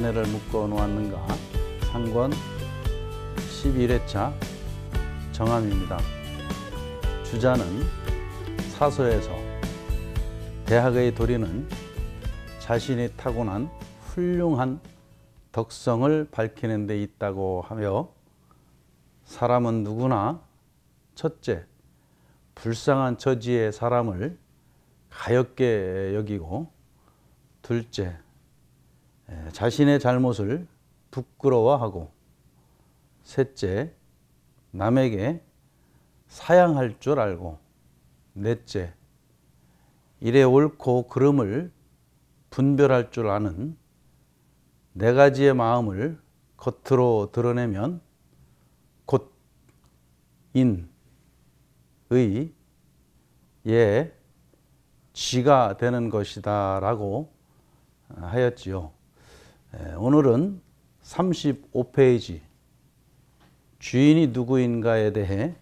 사내를 묶어 놓았는가 상권 11회차 정함입니다. 주자는 사소에서 대학의 도리는 자신이 타고난 훌륭한 덕성을 밝히는 데 있다고 하며 사람은 누구나 첫째 불쌍한 처지의 사람을 가엽게 여기고 둘째 예, 자신의 잘못을 부끄러워하고 셋째, 남에게 사양할 줄 알고 넷째, 이래 옳고 그름을 분별할 줄 아는 네 가지의 마음을 겉으로 드러내면 곧 인, 의, 예, 지가 되는 것이다 라고 하였지요. 예, 오늘은 35페이지 주인이 누구인가에 대해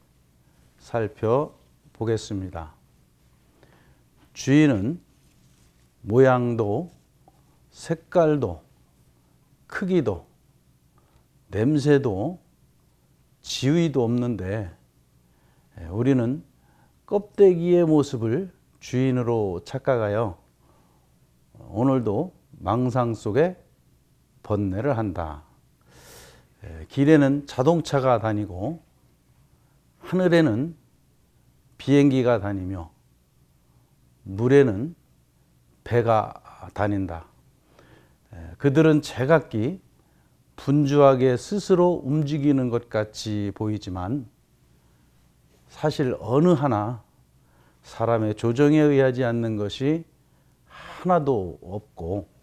살펴보겠습니다. 주인은 모양도 색깔도 크기도 냄새도 지위도 없는데 예, 우리는 껍데기의 모습을 주인으로 착각하여 오늘도 망상 속에 번뇌를 한다. 길에는 자동차가 다니고 하늘에는 비행기가 다니며 물에는 배가 다닌다. 그들은 제각기 분주하게 스스로 움직이는 것 같이 보이지만 사실 어느 하나 사람의 조정에 의하지 않는 것이 하나도 없고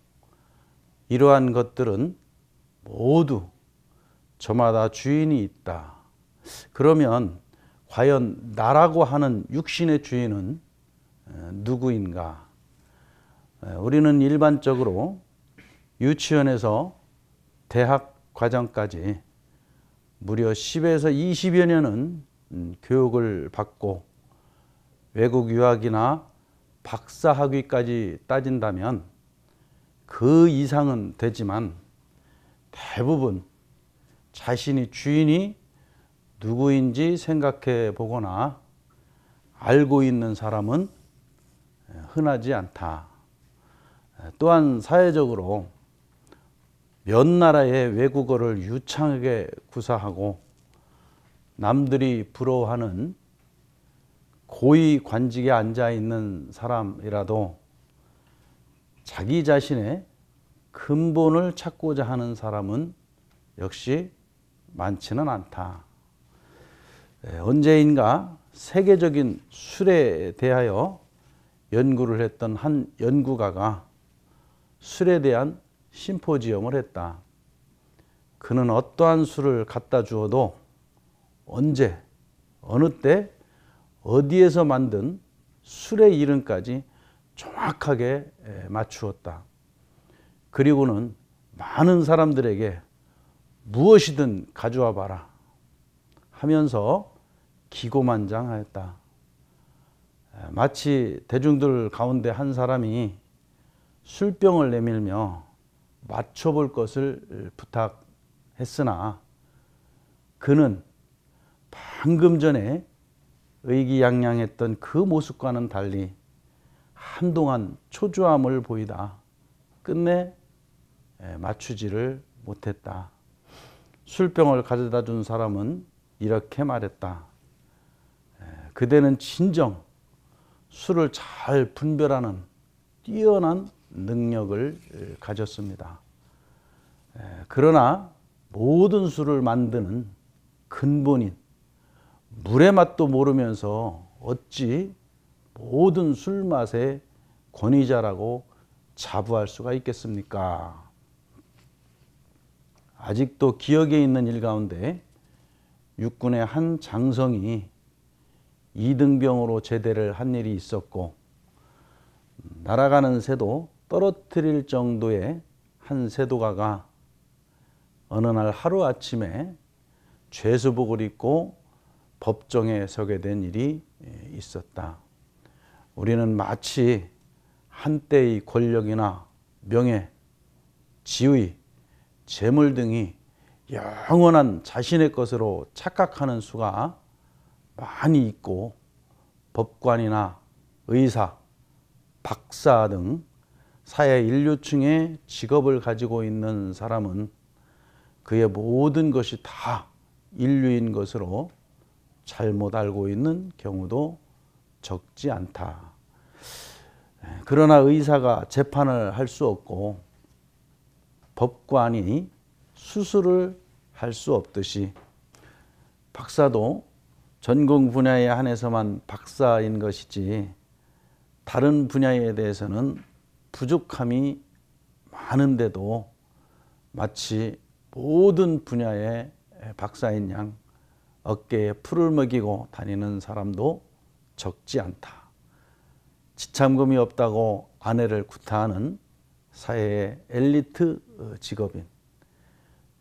이러한 것들은 모두 저마다 주인이 있다. 그러면 과연 나라고 하는 육신의 주인은 누구인가? 우리는 일반적으로 유치원에서 대학 과정까지 무려 10에서 20여 년은 음, 교육을 받고 외국 유학이나 박사학위까지 따진다면 그 이상은 되지만 대부분 자신이 주인이 누구인지 생각해 보거나 알고 있는 사람은 흔하지 않다. 또한 사회적으로 몇 나라의 외국어를 유창하게 구사하고 남들이 부러워하는 고위 관직에 앉아 있는 사람이라도 자기 자신의 근본을 찾고자 하는 사람은 역시 많지는 않다. 언제인가 세계적인 술에 대하여 연구를 했던 한 연구가가 술에 대한 심포지엄을 했다. 그는 어떠한 술을 갖다 주어도 언제, 어느 때, 어디에서 만든 술의 이름까지 정확하게 예, 맞추었다. 그리고는 많은 사람들에게 무엇이든 가져와 봐라 하면서 기고만장하였다. 예, 마치 대중들 가운데 한 사람이 술병을 내밀며 맞춰볼 것을 부탁했으나 그는 방금 전에 의기양양했던 그 모습과는 달리 한동안 초조함을 보이다. 끝내 예, 맞추지를 못했다. 술병을 가져다 준 사람은 이렇게 말했다. 예, 그대는 진정 술을 잘 분별하는 뛰어난 능력을 예, 가졌습니다. 그러나 모든 술을 만드는 근본인 물의 맛도 모르면서 어찌 모든 술맛의 권위자라고 자부할 수가 있겠습니까? 아직도 기억에 있는 일 가운데 육군의 한 장성이 이등병으로 제대를 한 일이 있었고 날아가는 새도 떨어뜨릴 정도의 한 새도가가 어느 날 하루아침에 죄수복을 입고 법정에 서게 된 일이 있었다. 우리는 마치 한때의 권력이나 명예, 지위, 재물 등이 영원한 자신의 것으로 착각하는 수가 많이 있고 법관이나 의사, 박사 등 사회 인류층의 직업을 가지고 있는 사람은 그의 모든 것이 다 인류인 것으로 잘못 알고 있는 경우도 적지 않다. 예, 그러나 의사가 재판을 할 수 없고 법관이 수술을 할 수 없듯이 박사도 전공 분야에 한해서만 박사인 것이지 다른 분야에 대해서는 부족함이 많은데도 마치 모든 분야의 박사인 양 어깨에 풀을 먹이고 다니는 사람도 적지 않다. 지참금이 없다고 아내를 구타하는 사회의 엘리트 직업인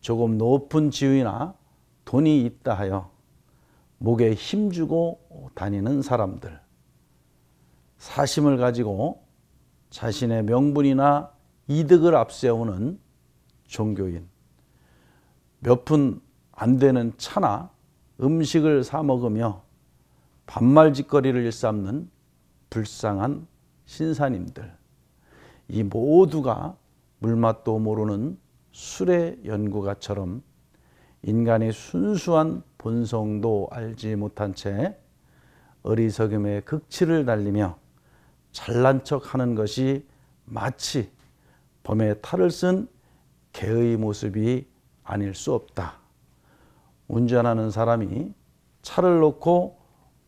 조금 높은 지위나 돈이 있다 하여 목에 힘주고 다니는 사람들 사심을 가지고 자신의 명분이나 이득을 앞세우는 종교인 몇 푼 안 되는 차나 음식을 사 먹으며 반말 짓거리를 일삼는 불쌍한 신사님들 이 모두가 물맛도 모르는 술의 연구가처럼 인간의 순수한 본성도 알지 못한 채 어리석음의 극치를 날리며 잘난 척 하는 것이 마치 범에 탈을 쓴 개의 모습이 아닐 수 없다. 운전하는 사람이 차를 놓고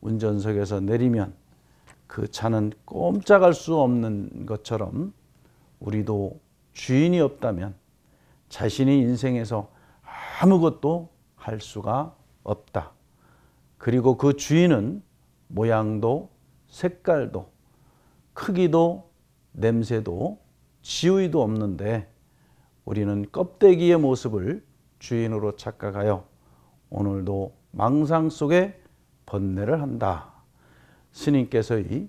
운전석에서 내리면 그 차는 꼼짝할 수 없는 것처럼 우리도 주인이 없다면 자신이 인생에서 아무것도 할 수가 없다. 그리고 그 주인은 모양도 색깔도 크기도 냄새도 지위도 없는데 우리는 껍데기의 모습을 주인으로 착각하여 오늘도 망상 속에 번뇌를 한다. 스님께서 이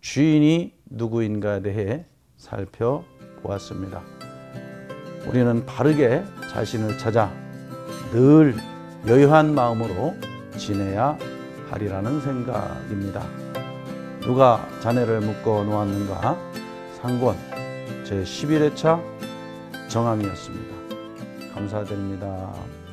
주인이 누구인가에 대해 살펴보았습니다. 우리는 바르게 자신을 찾아 늘 여유한 마음으로 지내야 하리라는 생각입니다. 누가 자네를 묶어 놓았는가? 상권 제11회차 정함이었습니다. 감사드립니다.